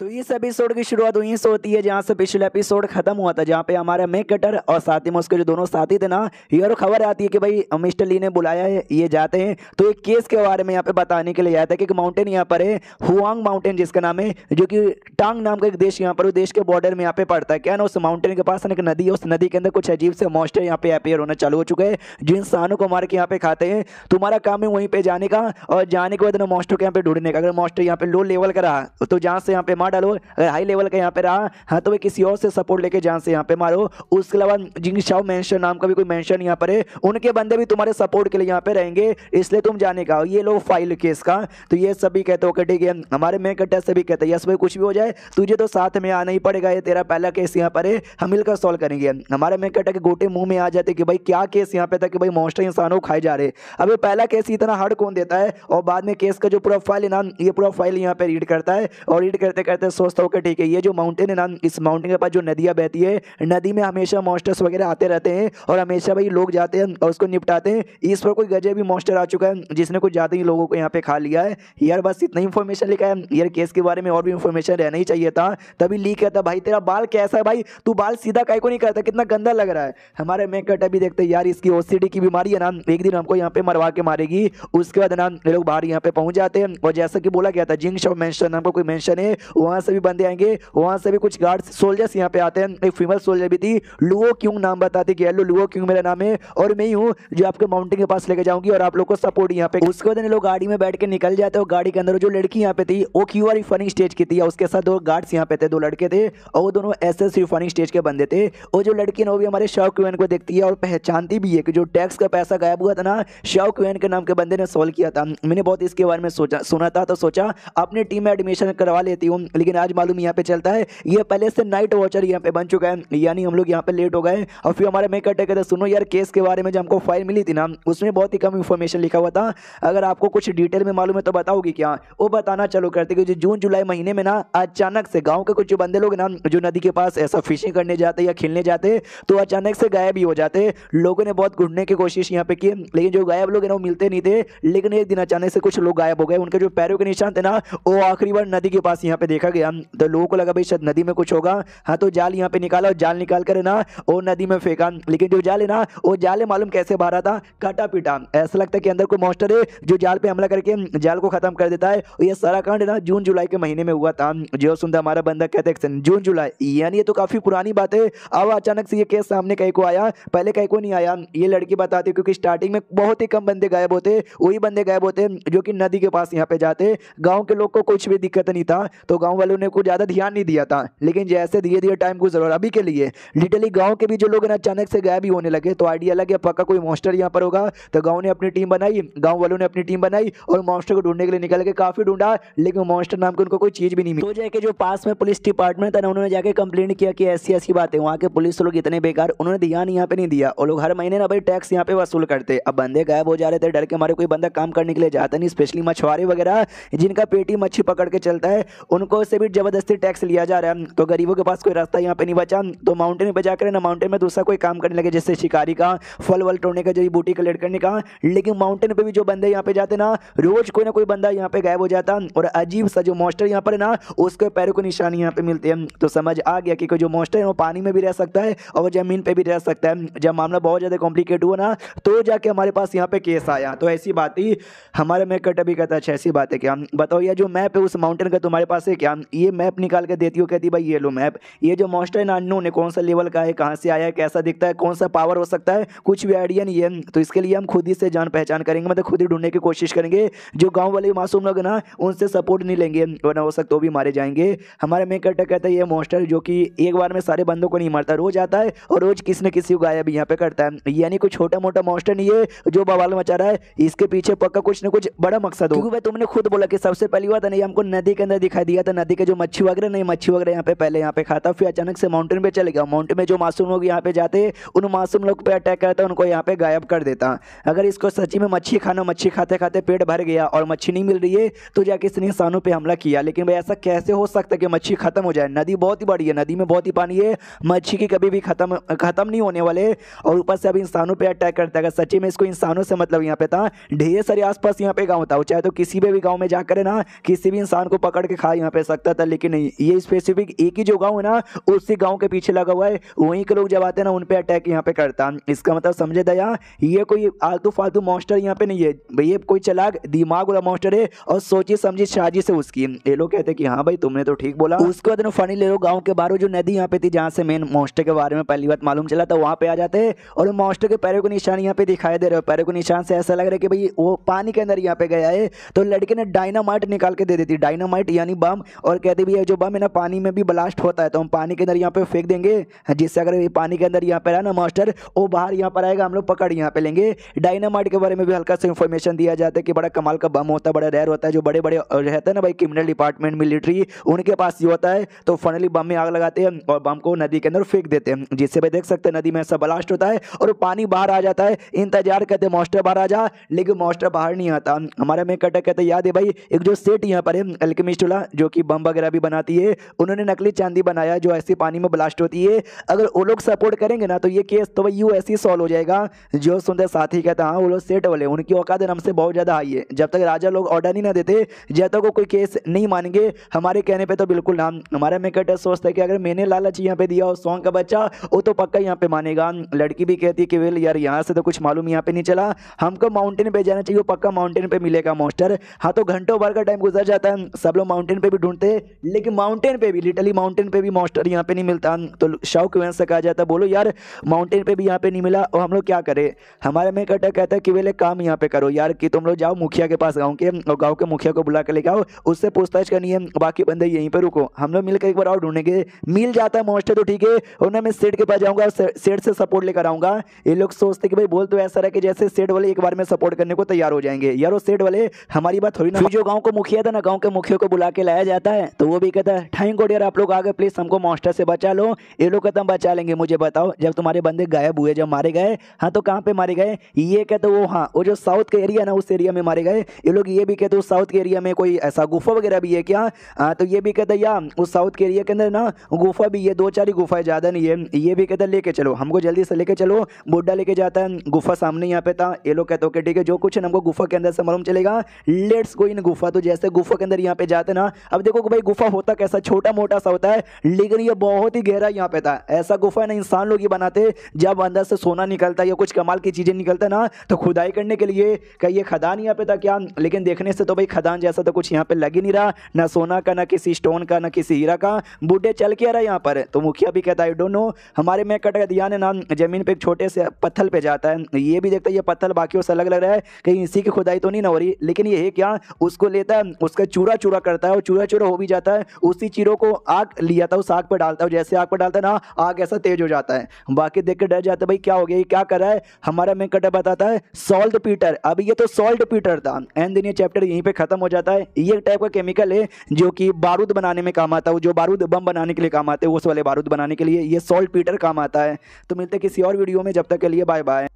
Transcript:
तो इस एपिसोड की शुरुआत वहीं से होती है जहाँ से पिछला एपिसोड खत्म हुआ था जहाँ पे हमारे मेक कटर और साथ ही में उसके जो दोनों साथी थे ना ये खबर आती है कि भाई मिस्टर ली ने बुलाया है ये जाते हैं तो एक केस के बारे में यहाँ पे बताने के लिए आया था कि एक माउंटेन यहाँ पर है हुआंग माउंटेन जिसका नाम है जो कि टांग नाम का एक देश यहाँ पर देश के बॉर्डर में यहाँ पे पड़ता है क्या ना उस माउंटेन के पास एक नदी है उस नदी के अंदर कुछ अजीब से मॉस्टर यहाँ पे अपेयर होना चालू हो चुके है जो इंसानों को मार के यहाँ पे खाते हैं तुम्हारा काम है वहीं पर जाने का और जाने के बाद मॉस्टर को यहाँ पे ढूंढने का अगर मॉस्टर यहाँ पे लो लेवल का रहा तो जहाँ से यहाँ पे मार डालो अगर हाई लेवल का यहाँ पे रहा हाँ तो वे किसी और से सपोर्ट लेके जहाँ से यहाँ पे मारो उसके अलावा जिंग शाओ मैंशन नाम का भी कोई मैंशन यहाँ पर है उनके बंदे भी तुम्हारे सपोर्ट के लिए यहाँ पे रहेंगे इसलिए तुम जाने का ये लोग फाइल केस का तो ये सभी कहते हो ठीक है हमारे मेन कंटेस्ट से भी कहते हैं यस भाई कुछ भी हो जाए तुझे तो साथ में आना ही पड़ेगा ये तेरा पहला केस यहाँ पर है हम मिलकर सॉल्व करेंगे हमारे मेन कंटेस्ट के गोटे मुंह में आ जाते कि भाई क्या केस यहाँ पे था कि भाई मोस्टर इंसानों खाए जा रहे अब ये पहला केस इतना हार्ड कौन देता है और बाद में केस का जो पूरा फाइल है ना ये पूरा फाइल यहाँ पे रीड करता है और रीड करते करते रहते हैं सोचता हो कि ठीक है ये जो माउंटेन है ना इस माउंटेन के पास जो नदियाँ बहती है नदी में हमेशा मॉस्टर्स वगैरह आते रहते हैं और हमेशा भाई लोग जाते हैं और उसको निपटाते हैं इस पर कोई गजे भी मॉस्टर आ चुका है जिसने कुछ ज़्यादा ही लोगों को यहाँ पे खा लिया है यार बस इतना इन्फॉर्मेशन लिखा है यार केस के बारे में और भी इन्फॉर्मेशन रहना ही चाहिए था तभी लीक है भाई तेरा बाल कैसा है भाई तू बाल सीधा कहीं को नहीं करता कितना गंदा लग रहा है हमारे मेकअट अभी देखते हैं यार इसकी ओ की बीमारी है ना एक दिन हमको यहाँ पे मरवा के मारेगी उसके बाद ना लोग बाहर यहाँ पे पहुंच जाते हैं और जैसा कि बोला गया था जिंग शॉप मैंशन नाम कोई मैंशन है वहां से भी बंदे आएंगे वहां से भी कुछ गार्ड्स सोल्जर्स यहाँ पे आते हैं एक फीमेल सोल्जर भी थी लुओ क्यूंग नाम बताती कि लुओ क्यूंग मेरा नाम है और मैं ही हूँ जो आपके माउंटेन के पास लेके जाऊंगी और आप लोग को सपोर्ट यहाँ पे उसके बाद लोग गाड़ी में बैठ के निकल जाते और गाड़ी के अंदर जो लड़की यहाँ पे थी वो क्यू आर रिफनिंग स्टेज की थी उसके साथ दो गार्ड्स यहाँ पे थे दो लड़के थे और वो दोनों एस एस रिफनिंग स्टेज के बंदे थे और जो लड़की ना वो भी हमारे शाह क्यून को देखती है और पहचानती भी है कि जो टैक्स का पैसा गायब हुआ था ना शाह क्यून के नाम के बंदे ने सोल्व किया था मैंने बहुत इसके बारे में सोचा सुना था तो सोचा अपने टीम में एडमिशन करवा लेती हूँ लेकिन आज मालूम यहाँ पे चलता है ये पहले से नाइट वॉचर यहाँ पे बन चुका है यानी हम लोग यहाँ पे लेट हो गए और फिर हमारे मेकर टेक कहते सुनो यार केस के बारे में जो हमको फाइल मिली थी ना उसमें बहुत ही कम इन्फॉर्मेशन लिखा हुआ था अगर आपको कुछ डिटेल में मालूम है तो बताओगी क्या वो बताना चलो करते क्योंकि जून जुलाई महीने में ना अचानक से गाँव के कुछ बंदे लोग ना जो नदी के पास ऐसा फिशिंग करने जाते या खेलने जाते तो अचानक से गायब ही हो जाते लोगों ने बहुत घूमने की कोशिश यहाँ पे की लेकिन जो गायब लोग हैं ना वो मिलते नहीं थे लेकिन एक दिन अचानक से कुछ लोग गायब हो गए उनके जो पैरों के निशान थे ना वो आखिरी बार नदी के पास यहाँ पे देखा रखा गया तो लोगों को लगा भाई शायद नदी में कुछ होगा हाँ तो जाल यहाँ पे निकाला और जाल निकाल कर ना और नदी में फेंका लेकिन जो जाल है ना वो जाल है मालूम कैसे भरा था काटा पीटा ऐसा लगता है कि अंदर कोई मॉस्टर है जो जाल पे हमला करके जाल को खत्म कर देता है ये सारा कांड ना जून जुलाई के महीने में हुआ था जो सुनता हमारा बंदा कहते हैं जून जुलाई यानी ये तो काफी पुरानी बात है अब अचानक से ये केस सामने कहीं को आया पहले कहीं को नहीं आया ये लड़की बताती क्योंकि स्टार्टिंग में बहुत ही कम बंदे गायब होते वही बंदे गायब होते जो कि नदी के पास यहाँ पे जाते गाँव के लोग को कुछ भी दिक्कत नहीं था तो गाँव गाँव वालों ने को ज़्यादा ध्यान नहीं दिया था लेकिन जैसे धीरे धीरे टाइम गुजर और अभी के लिए लिटरली गाँव के भी जो लोग हैं अचानक से गायब ही होने लगे तो आइडिया लगे पक्का कोई मॉस्टर यहाँ पर होगा तो गाँव ने अपनी टीम बनाई गाँव वालों ने अपनी टीम बनाई और मॉन्स्टर को ढूंढने के लिए निकल के काफ़ी ढूंढा लेकिन मॉन्स्टर नाम की उनको कोई चीज़ भी नहीं मिली जाए तो जाके जो पास में पुलिस डिपार्टमेंट था ना उन्होंने जाकर कंप्लेन किया कि ऐसी ऐसी बातें वहाँ के पुलिस लोग इतने बेकार उन्होंने ध्यान यहाँ पे नहीं दिया और लोग हर महीने ना भाई टैक्स यहाँ पे वसूल करते अब बंदे गायब हो जा रहे थे डर के हमारे कोई बंदा काम करने के लिए जाता नहीं स्पेशली मछुआरे वगैरह जिनका पेटी मच्छी पकड़ के चलता है उनको से भी जबरदस्ती टैक्स लिया जा रहा है तो गरीबों के पास कोई रास्ता यहाँ पे नहीं बचा तो माउंटेन पर जाकर ना माउंटेन में दूसरा कोई काम करने लगे जैसे शिकारी का फल वल तोड़ने का जड़ी बूटी कलेक्ट करने का लेकिन माउंटेन पर भी जो बंदे यहाँ पे जाते ना रोज कोई ना कोई बंदा यहाँ पे गायब हो जाता और अजीब सा जो मॉस्टर यहाँ पर ना उसके पैरों को निशानी यहाँ पे मिलती है तो समझ आ गया कि जो मॉस्टर है वो पानी में भी रह सकता है और जमीन पर भी रह सकता है जब मामला बहुत ज़्यादा कॉम्प्लिकेट हुआ ना तो जाके हमारे पास यहाँ पे केस आया तो ऐसी बात ही हमारे में कट अभी कहता अच्छा ऐसी बात है क्या बताओ यह जो मैप है उस माउंटेन का तुम्हारे पास है क्या ये मैप निकाल के देती हो कहती भाई ये लो मैप ये जो मॉस्टर है ना अननोन है कौन सा लेवल का है कहाँ से आया है कैसा दिखता है कौन सा पावर हो सकता है कुछ भी आइडिया नहीं है तो इसके लिए हम खुद ही से जान पहचान करेंगे मतलब खुद ही ढूंढने की कोशिश करेंगे जो गाँव वाले मासूम लोग ना उनसे सपोर्ट नहीं लेंगे वरना हो सकता वो भी मारे जाएंगे हमारा मेकर टक कहता है ये मॉस्टर जो कि एक बार में सारे बंदों को नहीं मारता रोज आता है और रोज किसी न किसी को गायब यहाँ पे करता है यानी कोई छोटा मोटा मॉस्टर नहीं है जो बवाल मचा रहा है इसके पीछे पक्का कुछ ना कुछ बड़ा मकसद हो क्योंकि भाई तुमने खुद बोला कि सबसे पहली बात नहीं हमको नदी के अंदर दिखाई दिया था नदी के जो मच्छी वगैरह नहीं मच्छी वगैरह यहाँ पे पहले यहाँ पे खाता फिर अचानक से माउंटेन पे चले गया माउंटेन में जो मासूम लोग यहाँ पे जाते उन मासूम लोग पे अटैक करता उनको यहाँ पे गायब कर देता अगर इसको सच्ची में मच्छी खाना मच्छी खाते खाते पेट भर गया और मच्छी नहीं मिल रही है तो जाके इसने इंसानों पर हमला किया लेकिन भाई ऐसा कैसे हो सकता है कि मच्छी खत्म हो जाए नदी बहुत ही बड़ी है नदी में बहुत ही पानी है मच्छी की कभी भी खत्म खत्म नहीं होने वाले और ऊपर से अभी इंसानों पर अटैक करता है अगर सच्ची में इसको इंसानों से मतलब यहाँ पे था ढेर सारे आसपास यहाँ पे गाँव था चाहे तो किसी भी गाँव में जाकर ना किसी भी इंसान को पकड़ के खा यहाँ पे सकता था लेकिन ये स्पेसिफिक एक ही जो गांव है ना उसी गांव के पीछे लगा हुआ है वहीं के लोग जब आते हैं ना उन पे अटैक यहाँ पे करता इसका मतलब समझे दया ये कोई आलतू फालतू मॉन्स्टर यहाँ पे नहीं है भाई ये कोई चलाक दिमाग वाला मॉन्स्टर है और सोची समझी साजिश से उसकी ये लोग कहते हैं कि हाँ भाई तुमने तो ठीक बोला उसके बाद फनी ले लो गाँव के बाहर जो नदी यहाँ पे थी जहाँ से मेन मॉन्स्टर के बारे में पहली बात मालूम चला था तो वहाँ पे आ जाते हैं और मॉन्स्टर के पैरों को निशान यहाँ पे दिखाई दे रहे हो पैरों को निशान से ऐसा लग रहा है कि भाई वो पानी के अंदर यहाँ पे गया है तो लड़के ने डायनामाइट निकाल के दे देती डायनामाइट यानी बम और कहते भी जो बम है ना पानी में भी ब्लास्ट होता है तो हम पानी के अंदर यहाँ पे फेंक देंगे जिससे अगर ये पानी के अंदर यहाँ पर है ना मास्टर वो बाहर यहाँ पर आएगा हम लोग पकड़ यहाँ पे लेंगे डायनामाइट के बारे में भी हल्का सा इन्फॉर्मेशन दिया जाता है कि बड़ा कमाल का बम होता है बड़ा रेयर होता है जो बड़े बड़े रहते हैं ना भाई क्रिमिनल डिपार्टमेंट मिलिट्री उनके पास ये होता है तो फाइनली बम में आग लगाते हैं और बम को नदी के अंदर फेंक देते हैं जिससे भाई देख सकते हैं नदी में ऐसा ब्लास्ट होता है और पानी बाहर आ जाता है इंतजार करते मास्टर बाहर आ जा लेकिन मास्टर बाहर नहीं आता हमारे में कटक कहते याद है भाई एक जो सेट यहाँ पर है वाला जो कि बम वगैरह भी बनाती है उन्होंने नकली चांदी बनाया जो ऐसे पानी में ब्लास्ट होती है अगर वो लोग सपोर्ट करेंगे ना तो ये केस तो भाई यू ऐसे सॉल्व हो जाएगा जो सुंदर साथी कहता हाँ वो लोग सेट वाले उनकी औकात हमसे बहुत ज़्यादा हाई है जब तक राजा लोग ऑर्डर नहीं ना देते जब तक वो कोई केस नहीं मानेंगे हमारे कहने पर तो बिल्कुल ना हमारा मेकर सोचता है कि अगर मैंने लालच यहाँ पर दिया और सॉन्ग का बच्चा वो तो पक्का यहाँ पर मानेगा लड़की भी कहती है कि वेल यार यहाँ से तो कुछ मालूम यहाँ पर नहीं चला हमको माउंटेन पर जाना चाहिए पक्का माउंटेन पर मिलेगा मोस्टर हाँ तो घंटों भर का टाइम गुजर जाता है सब लोग माउंटेन पे भी ढूंढ ढूंढते हैं लेकिन माउंटेन पे भी लिटली माउंटेन पे भी मॉन्स्टर यहाँ पे नहीं मिलता तो शौक वैन से कहा जाता बोलो यार माउंटेन पे भी यहाँ पे नहीं मिला और हम लोग क्या करें हमारे में कटा कहता है कि वेले काम यहाँ पे करो यार कि तुम लोग जाओ मुखिया के पास गाँव के और गाँव के मुखिया को बुला कर लेके आओ उससे पूछताछ करनी है बाकी बंदे यहीं पर रुको हम लोग मिलकर एक बार और ढूंढेंगे मिल जाता है मॉन्स्टर तो ठीक है और मैं सेठ के पास जाऊँगा सेठ से सपोर्ट लेकर आऊँगा ये लोग सोचते कि भाई बोल तो ऐसा रहा कि जैसे सेठ वाले एक बार में सपोर्ट करने को तैयार हो जाएंगे यार वो सेठ वाले हमारी बात थोड़ी ना जो गाँव को मुखिया था ना गाँव के मुखिया को बुला के लाया जाता कहता है तो वो भी कहता है ठाई कोडियर आप लोग आगे प्लीज़ हमको मॉन्स्टर से बचा लो ये लोग कदम बचा लेंगे मुझे बताओ जब तुम्हारे बंदे गायब हुए जब मारे गए हाँ तो कहाँ पे मारे गए ये कहते वो हाँ वो जो साउथ का एरिया ना उस एरिया में मारे गए ये लोग ये भी कहते उस साउथ के एरिया में कोई ऐसा गुफा वगैरह भी है क्या हाँ तो ये भी कहते या उस साउथ के एरिया के अंदर ना गुफा भी है दो चार ही गुफा ज़्यादा नहीं है ये भी कहते लेके चलो हमको जल्दी से लेके चलो बुड्ढा लेके जाता है गुफा सामने यहाँ पे था ये लोग कहते ओके ठीक है जो कुछ है हमको गुफा के अंदर से मालूम चलेगा लेट्स को इन गुफा तो जैसे गुफा के अंदर यहाँ पे जाते ना अब देखो देखो कि भाई गुफा होता कैसा छोटा मोटा सा होता है लेकिन ये बहुत ही गहरा यहाँ पे था ऐसा गुफा है ना इंसान लोग ही बनाते जब अंदर से सोना निकलता है या कुछ कमाल की चीज़ें निकलता ना तो खुदाई करने के लिए कहीं खदान यहाँ पे था क्या लेकिन देखने से तो भाई खदान जैसा तो कुछ यहाँ पे लग ही नहीं रहा ना सोना का ना किसी स्टोन का ना किसी हीरा का बूढ़े चल के आ रहा है यहाँ पर तो मुखिया भी कहता है डोंट नो हमारे में कट दिया ने ना जमीन पर एक छोटे से पत्थर पे जाता है ये भी देखता है ये पत्थर बाकी से अलग लग रहा है कहीं इसी की खुदाई तो नहीं ना हो रही लेकिन ये है क्या उसको लेता है उसका चूरा चूरा करता है और चूरा चिर हो भी जाता है उसी चिरों को आग लिया था उस आग पर डालता है जैसे आग पर डालता है ना आग ऐसा तेज हो जाता है बाकी देख के डर जाता है भाई क्या हो गया ये क्या कर रहा है हमारा मेन कटर बताता है सॉल्ट पीटर अब ये तो सॉल्ट पीटर था एंड दिन ये चैप्टर यहीं पर खत्म हो जाता है ये टाइप का केमिकल है जो कि बारूद बनाने में काम आता है जो बारूद बम बनाने के लिए काम आते हैं उस वाले बारूद बनाने के लिए ये सॉल्ट पीटर काम आता है तो मिलते किसी और वीडियो में जब तक के लिए बाय बाय